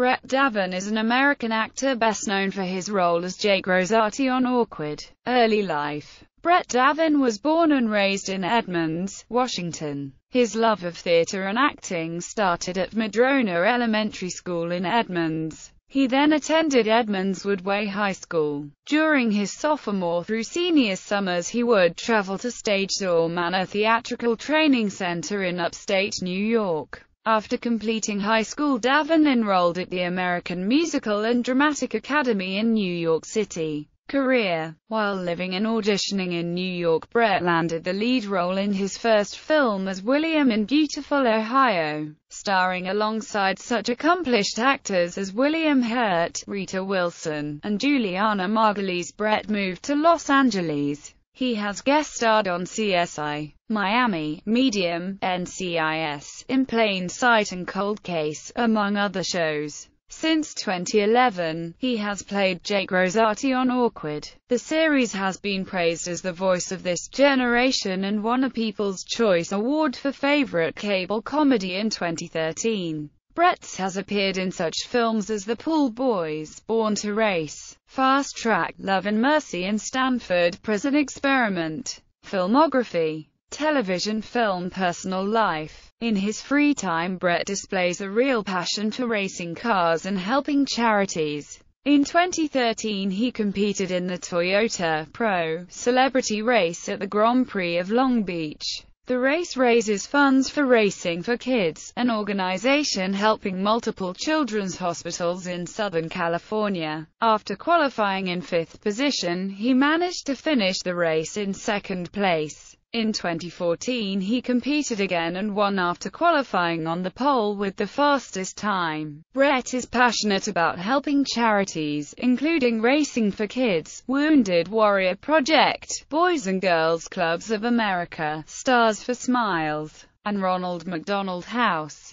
Brett Davin is an American actor best known for his role as Jake Rosati on Awkward. Early life Brett Davin was born and raised in Edmonds, Washington. His love of theater and acting started at Madrona Elementary School in Edmonds. He then attended Edmonds Woodway High School. During his sophomore through senior summers he would travel to Stage Door Manor Theatrical Training Center in upstate New York. After completing high school Davin enrolled at the American Musical and Dramatic Academy in New York City. Career While living and auditioning in New York Brett landed the lead role in his first film as William in Beautiful, Ohio, starring alongside such accomplished actors as William Hurt, Rita Wilson, and Juliana Margulies. Brett moved to Los Angeles he has guest starred on CSI, Miami, Medium, NCIS, In Plain Sight and Cold Case, among other shows. Since 2011, he has played Jake Rosati on Awkward. The series has been praised as the voice of this generation and won a People's Choice Award for Favorite Cable Comedy in 2013. Bretz has appeared in such films as The Pool Boys, Born to Race, Fast Track, Love and Mercy and Stanford Prison Experiment. Filmography Television film Personal life In his free time Brett displays a real passion for racing cars and helping charities. In 2013 he competed in the Toyota Pro Celebrity Race at the Grand Prix of Long Beach. The race raises funds for Racing for Kids, an organization helping multiple children's hospitals in Southern California. After qualifying in fifth position, he managed to finish the race in second place. In 2014 he competed again and won after qualifying on the pole with the fastest time. Brett is passionate about helping charities, including Racing for Kids, Wounded Warrior Project, Boys and Girls Clubs of America, Stars for Smiles, and Ronald McDonald House.